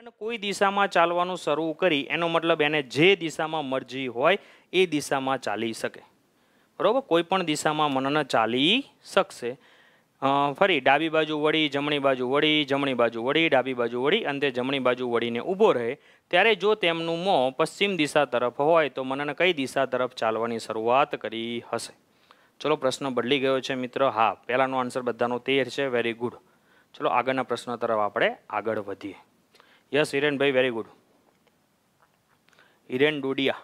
અને કોઈ દિશામાં ચાલવાનું શરૂ કરી એનો મતલબ એને જે દિશામાં મરજી હોય એ દિશામાં ચાલી શકે બરાબર કોઈ પણ દિશામાં મનન ચાલી શકશે ફરી ડાબી બાજુ વળી જમણી બાજુ વળી જમણી બાજુ વળી ડાબી બાજુ વળી અંતે જમણી બાજુ વળીને ઊભો રહે ત્યારે જો તેમનું મોં પશ્ચિમ દિશા તરફ હોય તો મનન કઈ દિશા તરફ ચાલવાની શરૂઆત કરી હશે ચલો પ્રશ્ન બદલી ગયો છે મિત્ર હા પહેલાંનો આન્સર બધાનો તેર છે વેરી ગુડ ચલો આગળના પ્રશ્ન તરફ આપણે આગળ વધીએ યસ હિરેનભાઈ વેરી ગુડ હિરેન ડોડિયા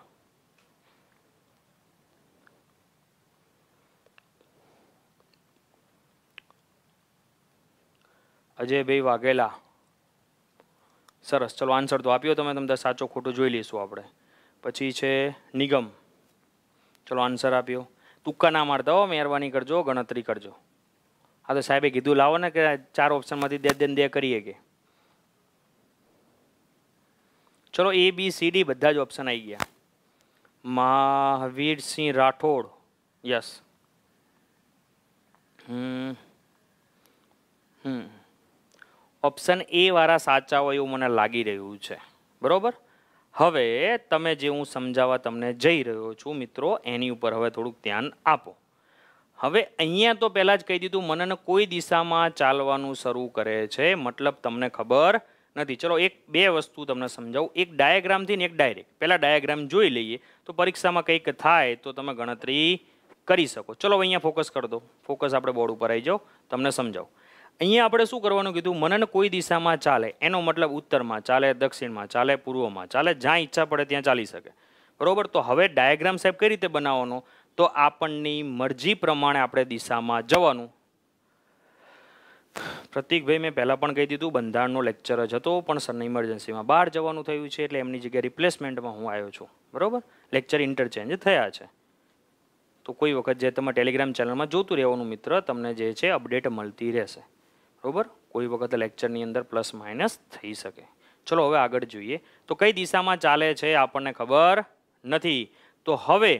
અજયભાઈ વાઘેલા સરસ ચલો આન્સર તો આપ્યો તમે તમને સાચો ખોટો જોઈ લઈશું આપણે પછી છે નિગમ ચલો આન્સર આપ્યો તુક્કા ના મારતા હો મહેરબાની કરજો ગણતરી કરજો હા તો સાહેબે કીધું લાવો ને કે ચાર ઓપ્શનમાંથી દે દેન દે કરીએ કે ચલો એ બી સી ડી બધા જ ઓપ્શન આવી ગયા મહાવીરસિંહ રાઠોડ યસ હમ હમ ઓપ્શન એ વાળા સાચા હોય એવું મને લાગી રહ્યું છે બરાબર હવે તમે જે હું સમજાવવા તમને જઈ રહ્યો છું મિત્રો એની ઉપર હવે થોડુંક ધ્યાન આપો હવે અહીંયા તો પહેલાં જ કહી દીધું મનને કોઈ દિશામાં ચાલવાનું શરૂ કરે છે મતલબ તમને ખબર નથી ચલો એક બે વસ્તુ તમને સમજાવું એક ડાયાગ્રામથી ને એક ડાયરેક્ટ પહેલાં ડાયાગ્રામ જોઈ લઈએ તો પરીક્ષામાં કંઈક થાય તો તમે ગણતરી કરી શકો ચલો અહીંયા ફોકસ કરી દો ફોકસ આપણે બોર્ડ ઉપર આવી જાઓ તમને સમજાવું અહીંયા આપણે શું કરવાનું કીધું મનન કોઈ દિશામાં ચાલે એનો મતલબ ઉત્તરમાં ચાલે દક્ષિણમાં ચાલે પૂર્વમાં ચાલે જ્યાં ઈચ્છા પડે ત્યાં ચાલી શકે બરાબર તો હવે ડાયાગ્રામ સાહેબ કઈ રીતે બનાવવાનો તો આપણની મરજી પ્રમાણે આપણે દિશામાં જવાનું પ્રતિકભાઈ મેં પહેલાં પણ કહી દીધું બંધારણનો લેક્ચર જ હતો પણ સરની ઇમરજન્સીમાં બહાર જવાનું થયું છે એટલે એમની જગ્યાએ રિપ્લેસમેન્ટમાં હું આવ્યો છું બરાબર લેક્ચર ઇન્ટરચેન્જ થયા છે તો કોઈ વખત જે તમે ટેલિગ્રામ ચેનલમાં જોતું રહેવાનું મિત્ર તમને જે છે અપડેટ મળતી રહેશે બરાબર કોઈ વખત લેક્ચરની અંદર પ્લસ માઇનસ થઈ શકે ચલો હવે આગળ જોઈએ તો કઈ દિશામાં ચાલે છે આપણને ખબર નથી તો હવે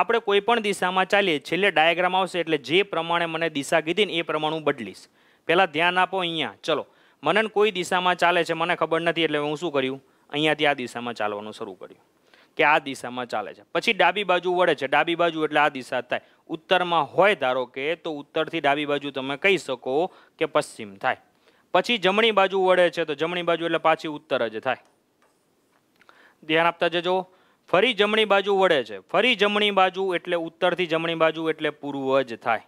આપણે કોઈ પણ દિશામાં ચાલીએ છેલ્લે ડાયાગ્રામ આવશે એટલે જે પ્રમાણે મને દિશા કીધી ને એ પ્રમાણે હું બદલીશ પહેલાં ધ્યાન આપો અહીંયા ચલો મનન કોઈ દિશામાં ચાલે છે મને ખબર નથી એટલે હું શું કર્યું અહીંયાથી આ દિશામાં ચાલવાનું શરૂ કર્યું કે આ દિશામાં ચાલે છે પછી ડાબી બાજુ વળે છે ડાબી બાજુ એટલે આ દિશા થાય ઉત્તરમાં હોય ધારો કે તો ઉત્તરથી ડાબી બાજુ તમે કહી શકો કે પશ્ચિમ થાય પછી જમણી બાજુ વળે છે તો જમણી બાજુ એટલે પાછી ઉત્તર જ થાય ધ્યાન આપતા જજો ફરી જમણી બાજુ વળે છે ફરી જમણી બાજુ એટલે ઉત્તરથી જમણી બાજુ એટલે પૂર્વ જ થાય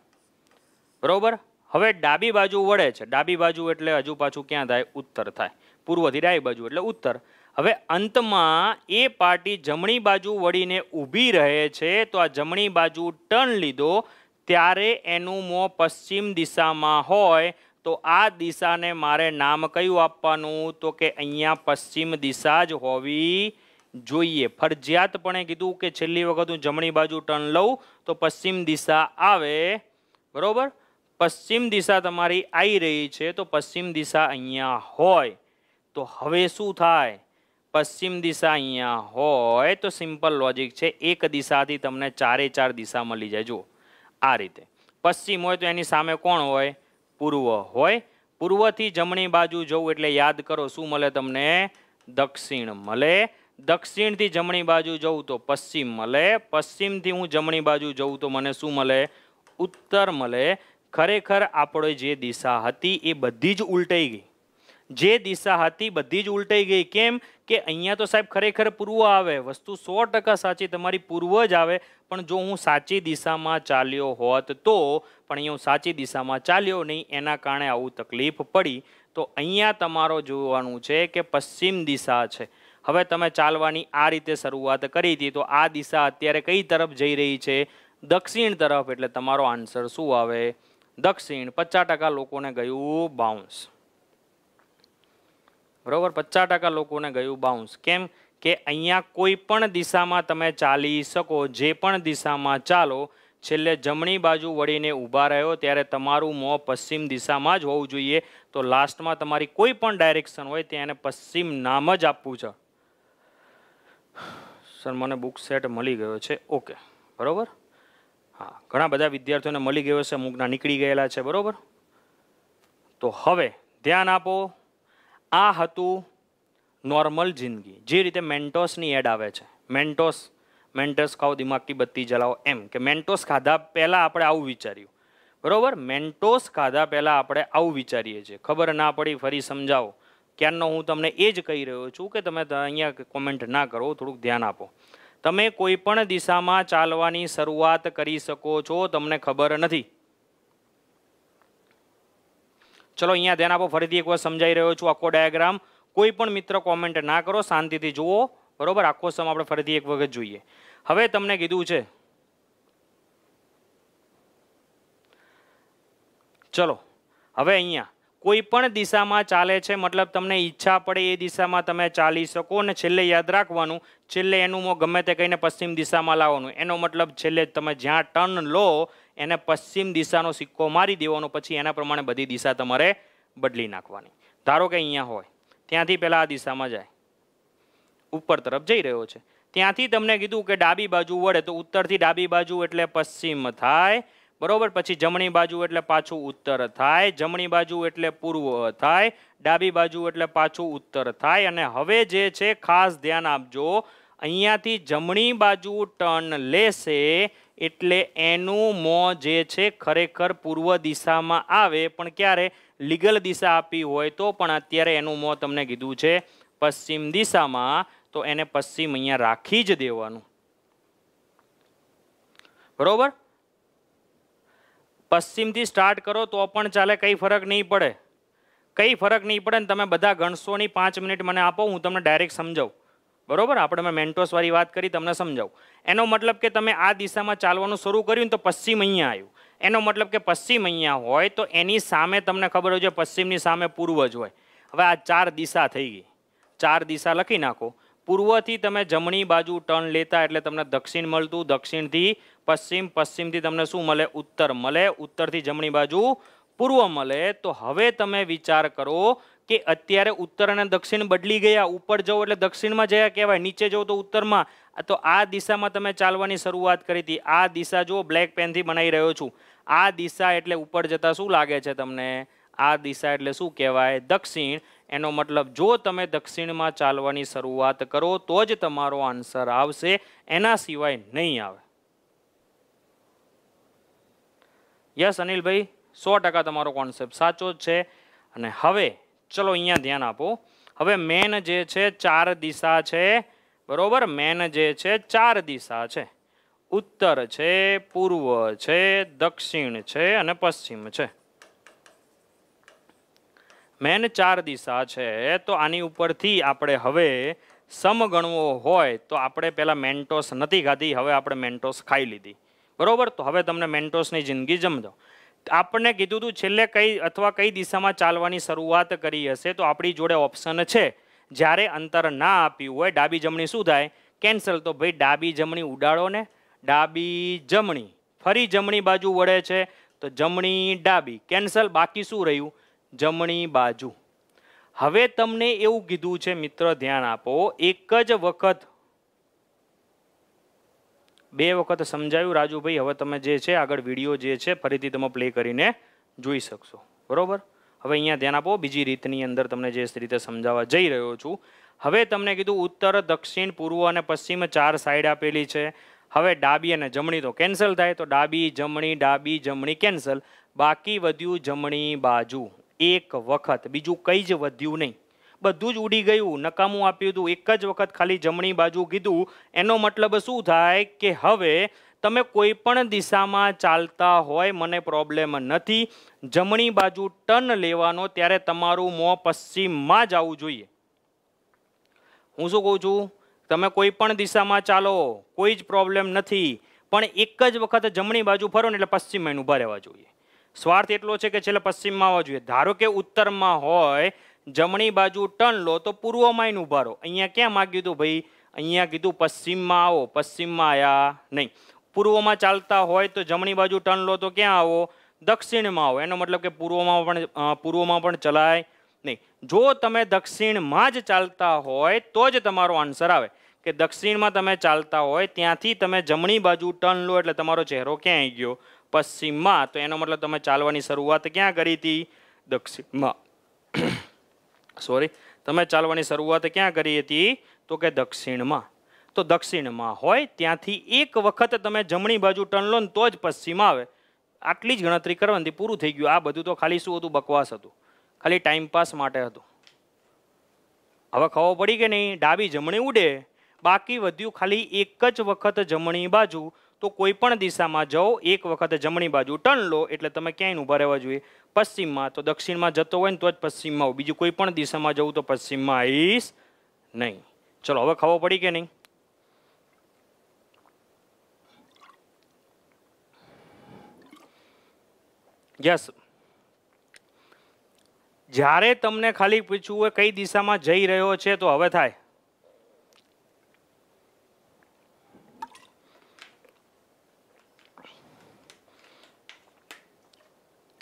બરોબર હવે ડાબી બાજુ વળે છે ડાબી બાજુ એટલે હજુ પાછું ક્યાં થાય ઉત્તર થાય પૂર્વથી ડાબી બાજુ એટલે ઉત્તર હવે અંતમાં એ પાર્ટી જમણી બાજુ વળીને ઊભી રહે છે તો આ જમણી બાજુ ટર્ન લીધો ત્યારે એનું મોં પશ્ચિમ દિશામાં હોય તો આ દિશાને મારે નામ કયું આપવાનું તો કે અહીંયા પશ્ચિમ દિશા જ હોવી જોઈએ ફરજિયાતપણે કીધું કે છેલ્લી વખત હું જમણી બાજુ ટર્ન લઉં તો પશ્ચિમ દિશા આવે બરાબર પશ્ચિમ દિશા તમારી આવી રહી છે તો પશ્ચિમ દિશા અહીંયા હોય તો હવે શું થાય પશ્ચિમ દિશા અહીંયા હોય તો સિમ્પલ લોજિક છે એક દિશાથી તમને ચારે ચાર દિશા મળી જાય જુઓ આ રીતે પશ્ચિમ હોય તો એની સામે કોણ હોય પૂર્વ હોય પૂર્વથી જમણી બાજુ જવું એટલે યાદ કરો શું મળે તમને દક્ષિણ મળે દક્ષિણથી જમણી બાજુ જવું તો પશ્ચિમ મળે પશ્ચિમથી હું જમણી બાજુ જઉં તો મને શું મળે ઉત્તર મળે ખરેખર આપણે જે દિશા હતી એ બધી જ ઉલટાઈ ગઈ જે દિશા હતી બધી જ ઉલટાઈ ગઈ કેમ કે અહીંયા તો સાહેબ ખરેખર પૂર્વ આવે વસ્તુ સો ટકા સાચી તમારી પૂર્વ જ આવે પણ જો હું સાચી દિશામાં ચાલ્યો હોત તો પણ અહીંયા હું સાચી દિશામાં ચાલ્યો નહીં એના કારણે આવું તકલીફ પડી તો અહીંયા તમારો જોવાનું છે કે પશ્ચિમ દિશા છે હવે તમે ચાલવાની આ રીતે શરૂઆત કરી હતી તો આ દિશા અત્યારે કઈ તરફ જઈ રહી છે દક્ષિણ તરફ એટલે તમારો આન્સર શું આવે દક્ષિણ પચાસ ટકા લોકોને ગયું બાઉન્સ બરાબર પચાસ ટકા લોકોને ગયું બાઉન્સ કેમ કે અહીંયા કોઈ પણ દિશામાં તમે ચાલી શકો જે પણ દિશામાં ચાલો છેલ્લે જમણી બાજુ વળીને ઊભા રહ્યો ત્યારે તમારું મોં પશ્ચિમ દિશામાં જ હોવું જોઈએ તો લાસ્ટમાં તમારી કોઈ પણ ડાયરેક્શન હોય ત્યાં એને પશ્ચિમ નામ જ આપવું છે સર મને બુક સેટ મળી ગયો છે ઓકે બરાબર હા ઘણા બધા વિદ્યાર્થીઓને મળી ગયો છે અમુકના નીકળી ગયેલા છે બરાબર તો હવે ધ્યાન આપો આ હતું નોર્મલ જિંદગી જે રીતે મેન્ટોસની એડ આવે છે મેન્ટોસ મેન્ટોસ ખાઓ દિમાગની બત્તી જલાવો એમ કે મેન્ટોસ ખાધા પહેલાં આપણે આવું વિચાર્યું બરાબર મેન્ટોસ ખાધા પહેલાં આપણે આવું વિચારીએ છીએ ખબર ના પડી ફરી સમજાવો ક્યારનો હું તમને એ જ કહી રહ્યો છું કે તમે અહીંયા કોમેન્ટ ના કરો થોડુંક ધ્યાન આપો તમે કોઈ પણ દિશામાં ચાલવાની શરૂઆત કરી શકો છો તમને ખબર નથી ચલો અહીંયા ધ્યાન આપો ફરીથી એક એકવાર સમજાઈ રહ્યો છું આખો ડાયાગ્રામ કોઈ પણ મિત્ર કોમેન્ટ ના કરો શાંતિથી જુઓ બરોબર આખો સમ આપણે ફરીથી એક વખત જોઈએ હવે તમને કીધું છે ચલો હવે અહીંયા કોઈ પણ દિશામાં ચાલે છે મતલબ તમને ઈચ્છા પડે એ દિશામાં તમે ચાલી શકો અને છેલ્લે યાદ રાખવાનું છેલ્લે એનું મોં ગમે તે કહીને પશ્ચિમ દિશામાં લાવવાનું એનો મતલબ છેલ્લે તમે જ્યાં ટર્ન લો એને પશ્ચિમ દિશાનો સિક્કો મારી દેવાનો પછી એના પ્રમાણે બધી દિશા તમારે બદલી નાખવાની ધારો કે અહીંયા હોય ત્યાંથી પહેલાં આ દિશામાં જાય ઉપર તરફ જઈ રહ્યો છે ત્યાંથી તમને કીધું કે ડાબી બાજુ વળે તો ઉત્તરથી ડાબી બાજુ એટલે પશ્ચિમ થાય બરોબર પછી જમણી બાજુ એટલે પાછું ઉત્તર થાય જમણી બાજુ એટલે પૂર્વ થાય ડાબી બાજુ એટલે પાછું ઉત્તર થાય અને હવે જે છે ખાસ ધ્યાન આપજો અહીંયાથી જમણી બાજુ ટર્ન લેશે એટલે એનું મોં જે છે ખરેખર પૂર્વ દિશામાં આવે પણ ક્યારે લીગલ દિશા આપી હોય તો પણ અત્યારે એનું મોં તમને કીધું છે પશ્ચિમ દિશામાં તો એને પશ્ચિમ અહીંયા રાખી જ દેવાનું બરોબર પશ્ચિમથી સ્ટાર્ટ કરો તો પણ ચાલે કંઈ ફરક નહીં પડે કંઈ ફરક નહીં પડે ને તમે બધા ગણસોની પાંચ મિનિટ મને આપો હું તમને ડાયરેક્ટ સમજાવું બરોબર આપણે મેં મેન્ટોસવાળી વાત કરી તમને સમજાવું એનો મતલબ કે તમે આ દિશામાં ચાલવાનું શરૂ કર્યું ને તો પશ્ચિમ અહીંયા આવ્યું એનો મતલબ કે પશ્ચિમ અહીંયા હોય તો એની સામે તમને ખબર હોય છે પશ્ચિમની સામે પૂર્વ જ હોય હવે આ ચાર દિશા થઈ ગઈ ચાર દિશા લખી નાખો પૂર્વથી તમે જમણી બાજુ ટર્ન લેતા એટલે તમને દક્ષિણ મળતું દક્ષિણથી પશ્ચિમ પશ્ચિમથી તમને શું મળે ઉત્તર મળે ઉત્તરથી જમણી બાજુ પૂર્વ મળે તો હવે તમે વિચાર કરો કે અત્યારે ઉત્તર અને દક્ષિણ બદલી ગયા ઉપર જવું એટલે દક્ષિણમાં જયા કહેવાય નીચે જવું તો ઉત્તરમાં તો આ દિશામાં તમે ચાલવાની શરૂઆત કરી હતી આ દિશા જો બ્લેક પેનથી બનાવી રહ્યો છું આ દિશા એટલે ઉપર જતાં શું લાગે છે તમને આ દિશા એટલે શું કહેવાય દક્ષિણ એનો મતલબ જો તમે દક્ષિણમાં ચાલવાની શરૂઆત કરો તો જ તમારો આન્સર આવશે એના સિવાય નહીં આવે યસ અનિલભાઈ સો ટકા તમારો કોન્સેપ્ટ સાચો જ છે અને હવે ચલો અહીંયા ધ્યાન આપો હવે મેન જે છે ચાર દિશા છે બરોબર મેન જે છે ચાર દિશા છે ઉત્તર છે પૂર્વ છે દક્ષિણ છે અને પશ્ચિમ છે મેન ચાર દિશા છે તો આની ઉપરથી આપણે હવે સમ ગણવો હોય તો આપણે પહેલાં મેન્ટોસ નથી ખાધી હવે આપણે મેન્ટોસ ખાઈ લીધી બરાબર તો હવે તમને મેન્ટોસની જિંદગી જમજો આપણને કીધું હતું છેલ્લે કઈ અથવા કઈ દિશામાં ચાલવાની શરૂઆત કરી હશે તો આપણી જોડે ઓપ્શન છે જ્યારે અંતર ના આપ્યું હોય ડાબી જમણી શું થાય કેન્સલ તો ભાઈ ડાબી જમણી ઉડાડો ને ડાબી જમણી ફરી જમણી બાજુ વળે છે તો જમણી ડાબી કેન્સલ બાકી શું રહ્યું જમણી બાજુ હવે તમને એવું કીધું છે મિત્ર ધ્યાન આપો એક જ વખત બે વખત સમજાયું રાજુભાઈ હવે તમે જે છે આગળ વિડીયો જે છે ફરીથી તમે પ્લે કરીને જોઈ શકશો બરોબર હવે અહીંયા ધ્યાન આપો બીજી રીતની અંદર તમને જે રીતે સમજાવવા જઈ રહ્યો છું હવે તમને કીધું ઉત્તર દક્ષિણ પૂર્વ અને પશ્ચિમ ચાર સાઈડ આપેલી છે હવે ડાબી અને જમણી તો કેન્સલ થાય તો ડાબી જમણી ડાબી જમણી કેન્સલ બાકી વધ્યું જમણી બાજુ એક વખત બીજું કંઈ જ વધ્યું નહીં બધું જ ઉડી ગયું નકામું આપ્યું હતું એક જ વખત ખાલી જમણી બાજુ કીધું એનો મતલબ શું થાય કે હવે તમે કોઈ પણ દિશામાં ચાલતા હોય મને પ્રોબ્લેમ નથી જમણી બાજુ ટર્ન લેવાનો ત્યારે તમારું મોં પશ્ચિમમાં જ આવવું જોઈએ હું શું કહું છું તમે કોઈ પણ દિશામાં ચાલો કોઈ જ પ્રોબ્લેમ નથી પણ એક જ વખત જમણી બાજુ ફરો ને એટલે પશ્ચિમ એનું ઉભા રહેવા જોઈએ સ્વાર્થ એટલો છે કે છેલ્લે પશ્ચિમમાં આવવા જોઈએ ધારો કે ઉત્તરમાં હોય જમણી બાજુ ટર્ન લો તો પૂર્વમાં ઉભા રહો અહીંયા ક્યાં માગ્યું હતું ભાઈ અહીંયા કીધું પશ્ચિમમાં આવો પશ્ચિમમાં આવ્યા નહીં પૂર્વમાં ચાલતા હોય તો જમણી બાજુ ટર્ન લો તો ક્યાં આવો દક્ષિણમાં આવો એનો મતલબ કે પૂર્વમાં પણ પૂર્વમાં પણ ચલાય નહીં જો તમે દક્ષિણમાં જ ચાલતા હોય તો જ તમારો આન્સર આવે કે દક્ષિણમાં તમે ચાલતા હોય ત્યાંથી તમે જમણી બાજુ ટર્ન લો એટલે તમારો ચહેરો ક્યાં આવી ગયો પશ્ચિમમાં તો એનો મતલબ તમે ચાલવાની શરૂઆત ક્યાં કરી હતી દક્ષિણમાં સોરી તમે ચાલવાની શરૂઆત ક્યાં કરી હતી તો કે દક્ષિણમાં તો દક્ષિણમાં હોય ત્યાંથી એક વખત તમે જમણી બાજુ ટર્ન લો ને તો જ પશ્ચિમ આવે આટલી જ ગણતરી કરવાની પૂરું થઈ ગયું આ બધું તો ખાલી શું હતું બકવાસ હતું ખાલી ટાઈમ પાસ માટે હતું હવે ખબર પડી કે નહીં ડાબી જમણી ઉડે બાકી વધ્યું ખાલી એક જ વખત જમણી બાજુ તો કોઈ પણ દિશામાં જાઓ એક વખત જમણી બાજુ ટર્ન લો એટલે તમે ક્યાંય ઊભા રહેવા જોઈએ પશ્ચિમમાં તો દક્ષિણમાં જતો હોય ને તો જ પશ્ચિમમાં આવું બીજું કોઈ પણ દિશામાં જવું તો પશ્ચિમમાં આવીશ નહીં ચલો હવે ખબર પડી કે નહીં યસ જ્યારે તમને ખાલી પૂછ્યું હોય કઈ દિશામાં જઈ રહ્યો છે તો હવે થાય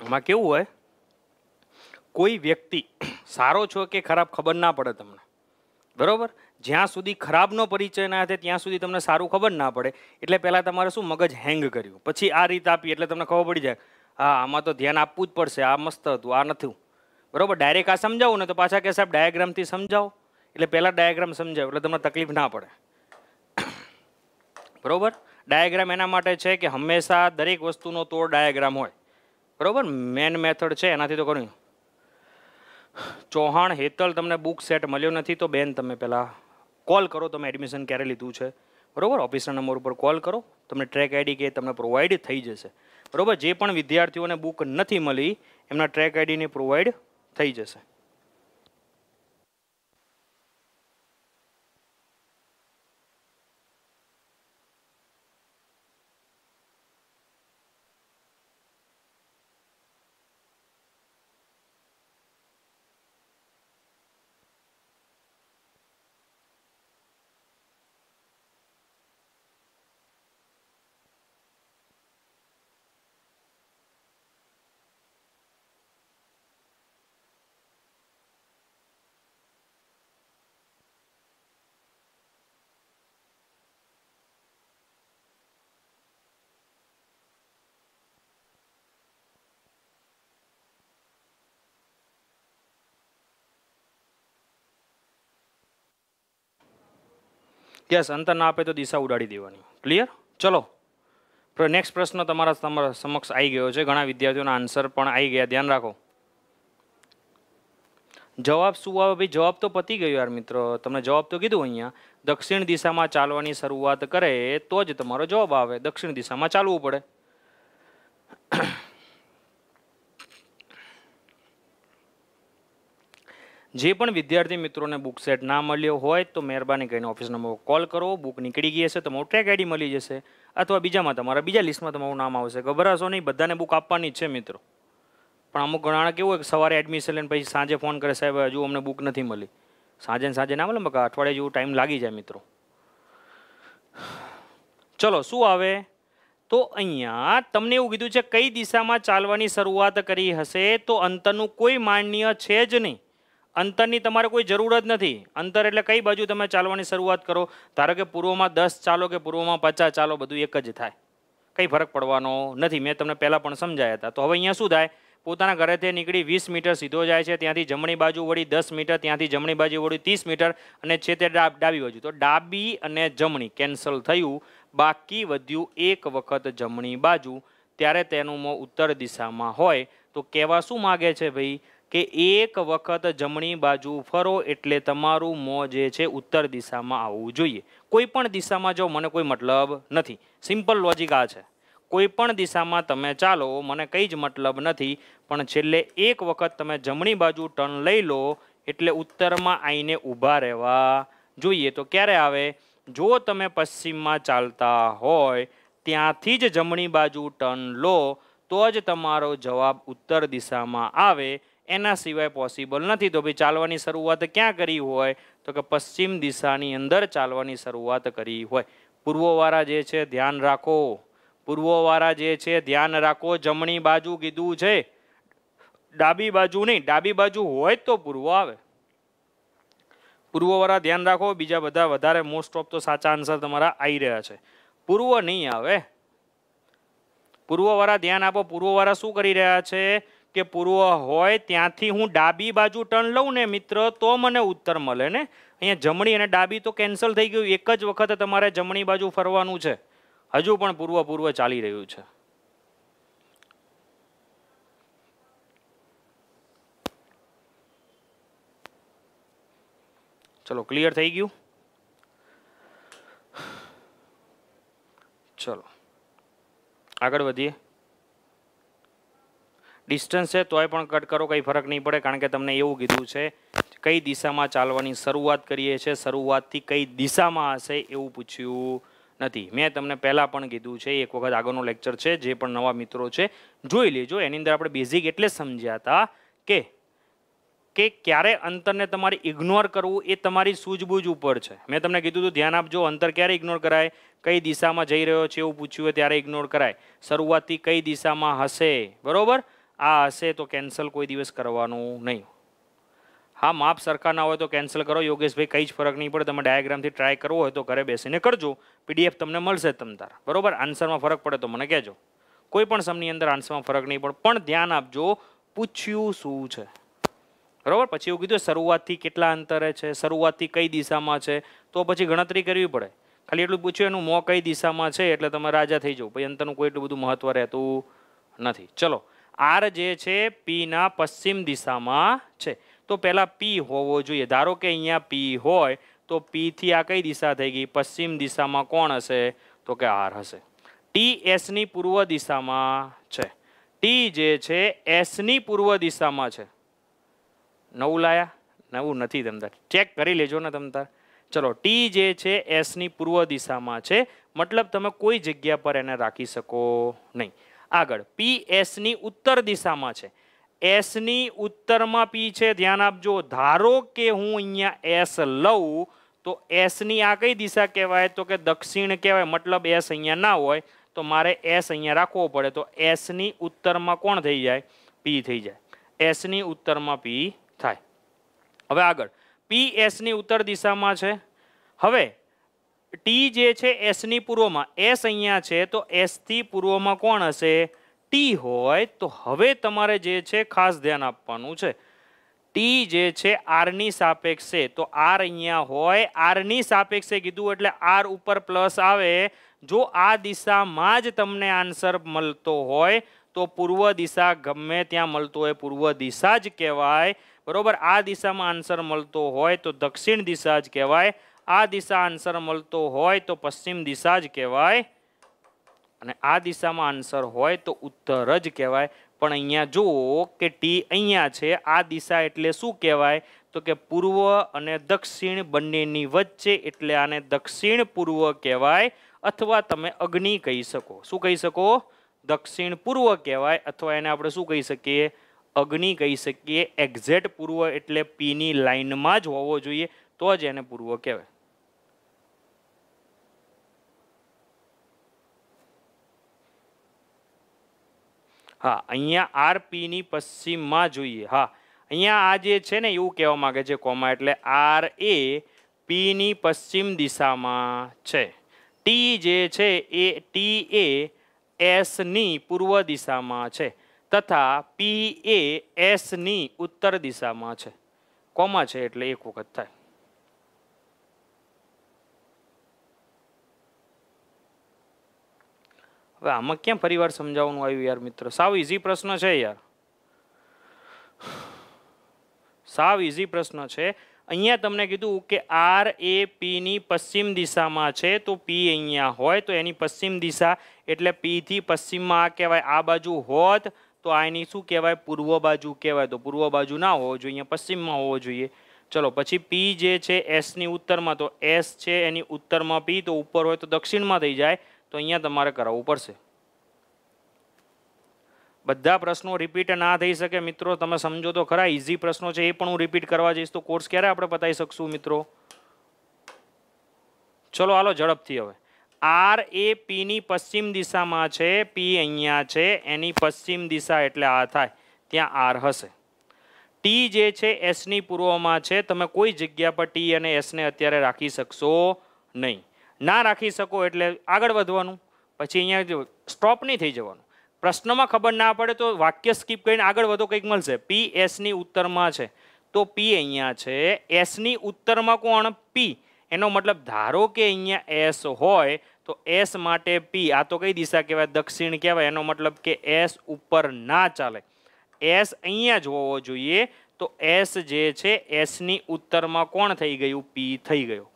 એમાં કેવું હોય કોઈ વ્યક્તિ સારો છો કે ખરાબ ખબર ના પડે તમને બરાબર જ્યાં સુધી ખરાબનો પરિચય ના થાય ત્યાં સુધી તમને સારું ખબર ના પડે એટલે પહેલાં તમારે શું મગજ હેંગ કર્યું પછી આ રીત આપી એટલે તમને ખબર પડી જાય હા આમાં તો ધ્યાન આપવું જ પડશે આ મસ્ત હતું આ નથી બરાબર ડાયરેક્ટ આ સમજાવું ને તો પાછા કે સાહેબ ડાયાગ્રામથી સમજાવો એટલે પહેલાં ડાયાગ્રામ સમજાવો એટલે તમને તકલીફ ના પડે બરાબર ડાયાગ્રામ એના માટે છે કે હંમેશા દરેક વસ્તુનો તોડ ડાયાગ્રામ હોય બરાબર મેન મેથડ છે એનાથી તો કર્યું ચૌહાણ હેતલ તમને બુક સેટ મળ્યો નથી તો બેન તમે પહેલાં કોલ કરો તમે એડમિશન ક્યારે લીધું છે બરાબર ઓફિસના નંબર ઉપર કોલ કરો તમને ટ્રેક આઈડી કે તમને પ્રોવાઈડ થઈ જશે બરાબર જે પણ વિદ્યાર્થીઓને બુક નથી મળી એમના ટ્રેક આઈડીની પ્રોવાઈડ થઈ જશે ગેસ અંતર ના આપે તો દિશા ઉડાડી દેવાની ક્લિયર ચલો નેક્સ્ટ પ્રશ્ન તમારા તમારા સમક્ષ આવી ગયો છે ઘણા વિદ્યાર્થીઓના આન્સર પણ આવી ગયા ધ્યાન રાખો જવાબ શું આવે ભાઈ જવાબ તો પતી ગયો યાર મિત્રો તમને જવાબ તો કીધું અહીંયા દક્ષિણ દિશામાં ચાલવાની શરૂઆત કરે તો જ તમારો જવાબ આવે દક્ષિણ દિશામાં ચાલવું પડે જે પણ વિદ્યાર્થી મિત્રોને બુક સેટ ના મળ્યો હોય તો મહેરબાની કરીને ઓફિસ નંબર કોલ કરો બુક નીકળી ગઈ હશે તમારું ટ્રેક આઈડી મળી જશે અથવા બીજામાં તમારા બીજા લિસ્ટમાં તમારું નામ આવશે ગભરાશો નહીં બધાને બુક આપવાની છે મિત્રો પણ અમુક ઘણા કેવું હોય કે સવારે એડમિશન લઈને પછી સાંજે ફોન કરે સાહેબ હજુ અમને બુક નથી મળી સાંજે ને સાંજે ના મળે બકા અઠવાડિયે જેવું ટાઈમ લાગી જાય મિત્રો ચલો શું આવે તો અહીંયા તમને એવું કીધું છે કઈ દિશામાં ચાલવાની શરૂઆત કરી હશે તો અંતરનું કોઈ માન્ય છે જ નહીં અંતરની તમારે કોઈ જરૂર જ નથી અંતર એટલે કઈ બાજુ તમે ચાલવાની શરૂઆત કરો ધારો કે પૂર્વમાં દસ ચાલો કે પૂર્વમાં પચાસ ચાલો બધું એક જ થાય કંઈ ફરક પડવાનો નથી મેં તમને પહેલાં પણ સમજાયા હતા તો હવે અહીંયા શું થાય પોતાના ઘરેથી નીકળી વીસ મીટર સીધો જાય છે ત્યાંથી જમણી બાજુ વળી દસ મીટર ત્યાંથી જમણી બાજુ વળી ત્રીસ મીટર અને છે તે ડાબી બાજુ તો ડાબી અને જમણી કેન્સલ થયું બાકી વધ્યું એક વખત જમણી બાજુ ત્યારે તેનું ઉત્તર દિશામાં હોય તો કહેવા શું માગે છે ભાઈ કે એક વખત જમણી બાજુ ફરો એટલે તમારું મોં જે છે ઉત્તર દિશામાં આવવું જોઈએ કોઈ પણ દિશામાં જો મને કોઈ મતલબ નથી સિમ્પલ લોજિક આ છે કોઈ પણ દિશામાં તમે ચાલો મને કંઈ જ મતલબ નથી પણ છેલ્લે એક વખત તમે જમણી બાજુ ટર્ન લઈ લો એટલે ઉત્તરમાં આવીને ઊભા રહેવા જોઈએ તો ક્યારે આવે જો તમે પશ્ચિમમાં ચાલતા હોય ત્યાંથી જ જમણી બાજુ ટર્ન લો તો જ તમારો જવાબ ઉત્તર દિશામાં આવે એના સિવાય પોસિબલ નથી તો ભાઈ ચાલવાની શરૂઆત ક્યાં કરી હોય તો કે પશ્ચિમ દિશાની અંદર ચાલવાની શરૂઆત કરી હોય પૂર્વવાળા જે છે ધ્યાન રાખો પૂર્વવાળા જે છે ધ્યાન રાખો જમણી બાજુ કીધું છે ડાબી બાજુ નહીં ડાબી બાજુ હોય તો પૂર્વ આવે પૂર્વવાળા ધ્યાન રાખો બીજા બધા વધારે મોસ્ટ ઓફ તો સાચા આન્સર તમારા આવી રહ્યા છે પૂર્વ નહીં આવે પૂર્વવાળા ધ્યાન આપો પૂર્વવાળા શું કરી રહ્યા છે કે પૂર્વ હોય ત્યાંથી હું ડાબી બાજુ ટર્ન લઉં ને મિત્ર તો મને ઉત્તર મળે ને અહીંયા જમણી અને ડાબી તો કેન્સલ થઈ ગયું એક જ વખતે તમારે જમણી બાજુ ફરવાનું છે હજુ પણ પૂર્વ પૂર્વ ચાલી રહ્યું છે ચલો ક્લિયર થઈ ગયું ચલો આગળ વધીએ ડિસ્ટન્સ છે તોય પણ કટ કરો કંઈ ફરક નહીં પડે કારણ કે તમને એવું કીધું છે કઈ દિશામાં ચાલવાની શરૂઆત કરીએ છીએ શરૂઆતથી કઈ દિશામાં હશે એવું પૂછ્યું નથી મેં તમને પહેલાં પણ કીધું છે એક વખત આગળનો લેક્ચર છે જે પણ નવા મિત્રો છે જોઈ લેજો એની અંદર આપણે બેઝિક એટલે સમજ્યા હતા કે કે ક્યારે અંતરને તમારે ઇગ્નોર કરવું એ તમારી સૂઝબૂઝ ઉપર છે મેં તમને કીધું હતું ધ્યાન આપજો અંતર ક્યારે ઇગ્નોર કરાય કઈ દિશામાં જઈ રહ્યો છે એવું પૂછ્યું હોય ત્યારે ઇગ્નોર કરાય શરૂઆતથી કઈ દિશામાં હશે બરાબર આ હશે તો કેન્સલ કોઈ દિવસ કરવાનું નહીં હા માપ સરખા ના હોય તો કેન્સલ કરો યોગેશભાઈ કંઈ જ ફરક નહીં પડે તમે ડાયાગ્રામથી ટ્રાય કરવો હોય તો ઘરે બેસીને કરજો પીડીએફ તમને મળશે તમ તાર બરાબર આન્સરમાં ફરક પડે તો મને કહેજો કોઈ પણ સમની અંદર આન્સરમાં ફરક નહીં પડે પણ ધ્યાન આપજો પૂછ્યું શું છે બરાબર પછી એવું કીધું શરૂઆતથી કેટલા અંતરે છે શરૂઆતથી કઈ દિશામાં છે તો પછી ગણતરી કરવી પડે ખાલી એટલું પૂછ્યું એનું મોં કઈ દિશામાં છે એટલે તમે રાજા થઈ જાઓ પછી અંતરનું કોઈ એટલું બધું મહત્વ રહેતું નથી ચલો આર જે છે પીના પશ્ચિમ દિશામાં છે તો પહેલાં પી હોવો જોઈએ ધારો કે અહીંયા પી હોય તો પીથી આ કઈ દિશા થઈ ગઈ પશ્ચિમ દિશામાં કોણ હશે તો કે આર હશે ટી એસની પૂર્વ દિશામાં છે ટી જે છે એસની પૂર્વ દિશામાં છે નવું લાયા નવું નથી તમતાર ચેક કરી લેજો ને તમતાર ચલો ટી જે છે એસની પૂર્વ દિશામાં છે મતલબ તમે કોઈ જગ્યા પર એને રાખી શકો નહીં આગળ પી એસની ઉત્તર દિશામાં છે એસની ઉત્તરમાં પી છે ધ્યાન આપજો ધારો કે હું અહીંયા એસ લઉં તો એસની આ કઈ દિશા કહેવાય તો કે દક્ષિણ કહેવાય મતલબ એસ અહીંયા ના હોય તો મારે એસ અહીંયા રાખવો પડે તો એસની ઉત્તરમાં કોણ થઈ જાય પી થઈ જાય એસની ઉત્તરમાં પી થાય હવે આગળ પી એસની ઉત્તર દિશામાં છે હવે ટી જે છે એસની પૂર્વમાં એસ અહીંયા છે તો એસથી પૂર્વમાં કોણ હશે ટી હોય તો હવે તમારે જે છે ખાસ ધ્યાન આપવાનું છે ટી જે છે આરની સાપેક્ષે તો આર અહીંયા હોય આરની સાપેક્ષે કીધું એટલે આર ઉપર પ્લસ આવે જો આ દિશામાં જ તમને આન્સર મળતો હોય તો પૂર્વ દિશા ગમે ત્યાં મળતો હોય પૂર્વ દિશા જ કહેવાય બરાબર આ દિશામાં આન્સર મળતો હોય તો દક્ષિણ દિશા જ કહેવાય આ દિશા આન્સર મળતો હોય તો પશ્ચિમ દિશા જ કહેવાય અને આ દિશામાં આન્સર હોય તો ઉત્તર જ કહેવાય પણ અહીંયા જુઓ કે ટી અહીંયા છે આ દિશા એટલે શું કહેવાય તો કે પૂર્વ અને દક્ષિણ બંનેની વચ્ચે એટલે આને દક્ષિણ પૂર્વ કહેવાય અથવા તમે અગ્નિ કહી શકો શું કહી શકો દક્ષિણ પૂર્વ કહેવાય અથવા એને આપણે શું કહી શકીએ અગ્નિ કહી શકીએ એક્ઝેક્ટ પૂર્વ એટલે પીની લાઇનમાં જ હોવો જોઈએ તો જ એને પૂર્વ કહેવાય હા અહીંયા આરપીની પશ્ચિમમાં જોઈએ હા અહીંયા આ જે છે ને એવું કહેવા માગે છે કોમા એટલે આર એ પીની પશ્ચિમ દિશામાં છે ટી જે છે એ ટી એ એસની પૂર્વ દિશામાં છે તથા પી એ એસની ઉત્તર દિશામાં છે કોમા છે એટલે એક વખત થાય હવે આમાં ક્યાં ફરીવાર સમજાવવાનું આવ્યું યાર મિત્ર સાવ ઇઝી પ્રશ્ન છે યાર સાવ ઇઝી પ્રશ્ન છે અહીંયા તમને કીધું કે આર એ પીની પશ્ચિમ દિશામાં છે તો પી અહીંયા હોય તો એની પશ્ચિમ દિશા એટલે પીથી પશ્ચિમમાં આ કહેવાય આ બાજુ હોત તો આ એની શું કહેવાય પૂર્વ બાજુ કહેવાય તો પૂર્વ બાજુ ના હોવો જોઈએ અહીંયા પશ્ચિમમાં હોવો જોઈએ ચલો પછી પી જે છે એસની ઉત્તરમાં તો એસ છે એની ઉત્તરમાં પી તો ઉપર હોય તો દક્ષિણમાં થઈ જાય તો અહીંયા તમારે કરાવવું પડશે બધા પ્રશ્નો રિપીટ ના થઈ શકે મિત્રો તમે સમજો તો ખરા ઇઝી પ્રશ્નો છે એ પણ હું રિપીટ કરવા જઈશ તો કોર્સ ક્યારે આપણે પતાવી શકશું મિત્રો ચલો હાલો ઝડપથી હવે આર એ પીની પશ્ચિમ દિશામાં છે પી અહીંયા છે એની પશ્ચિમ દિશા એટલે આ થાય ત્યાં આર હશે ટી જે છે એસની પૂર્વમાં છે તમે કોઈ જગ્યા પર ટી અને એસને અત્યારે રાખી શકશો નહીં ના રાખી શકો એટલે આગળ વધવાનું પછી અહીંયા સ્ટોપ નહીં થઈ જવાનું પ્રશ્નમાં ખબર ના પડે તો વાક્ય સ્કીપ કરીને આગળ વધો કંઈક મળશે પી એસની ઉત્તરમાં છે તો પી અહીંયા છે એસની ઉત્તરમાં કોણ પી એનો મતલબ ધારો કે અહીંયા એસ હોય તો એસ માટે પી આ તો કઈ દિશા કહેવાય દક્ષિણ કહેવાય એનો મતલબ કે એસ ઉપર ના ચાલે એસ અહીંયા જ હોવો જોઈએ તો એસ જે છે એસની ઉત્તરમાં કોણ થઈ ગયું પી થઈ ગયું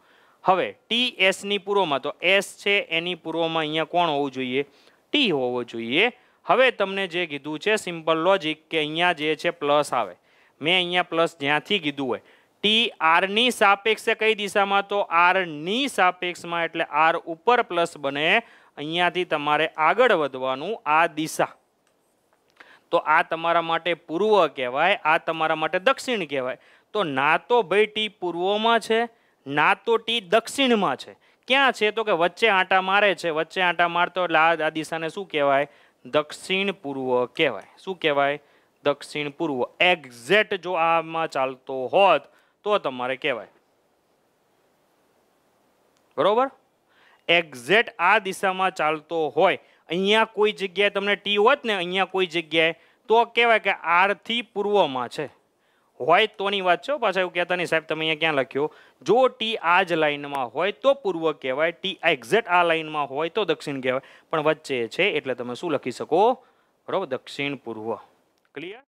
હવે ટી એસની પૂર્વમાં તો એસ છે એની પૂર્વમાં અહીંયા કોણ હોવું જોઈએ ટી હોવો જોઈએ હવે તમને જે કીધું છે સિમ્પલ લોજિક કે અહીંયા જે છે પ્લસ આવે મેં અહીંયા પ્લસ જ્યાંથી કીધું હોય ટી આરની સાપેક્ષે કઈ દિશામાં તો આરની સાપેક્ષમાં એટલે આર ઉપર પ્લસ બને અહીંયાથી તમારે આગળ વધવાનું આ દિશા તો આ તમારા માટે પૂર્વ કહેવાય આ તમારા માટે દક્ષિણ કહેવાય તો ના તો ભાઈ ટી પૂર્વમાં છે નાતોટી દક્ષિણમાં છે ક્યાં છે તો કે વચ્ચે આંટા મારે છે વચ્ચે આંટા મારતો એટલે આ દિશાને શું કહેવાય દક્ષિણ પૂર્વ કહેવાય શું કહેવાય દક્ષિણ પૂર્વ એક્ઝેક્ટ જો આમાં ચાલતો હોત તો તમારે કહેવાય બરોબર એક્ઝેક્ટ આ દિશામાં ચાલતો હોય અહીંયા કોઈ જગ્યાએ તમને ટી હોત ને અહીંયા કોઈ જગ્યાએ તો કહેવાય કે આરથી પૂર્વમાં છે હોય તોની વાત છો પાછા એવું કહેતા નહીં સાહેબ તમે અહીંયા ક્યાં લખ્યું જો ટી આ જ લાઇનમાં હોય તો પૂર્વ કહેવાય ટી એક્ઝેક્ટ આ લાઇનમાં હોય તો દક્ષિણ કહેવાય પણ વચ્ચે છે એટલે તમે શું લખી શકો બરાબર દક્ષિણ પૂર્વ ક્લિયર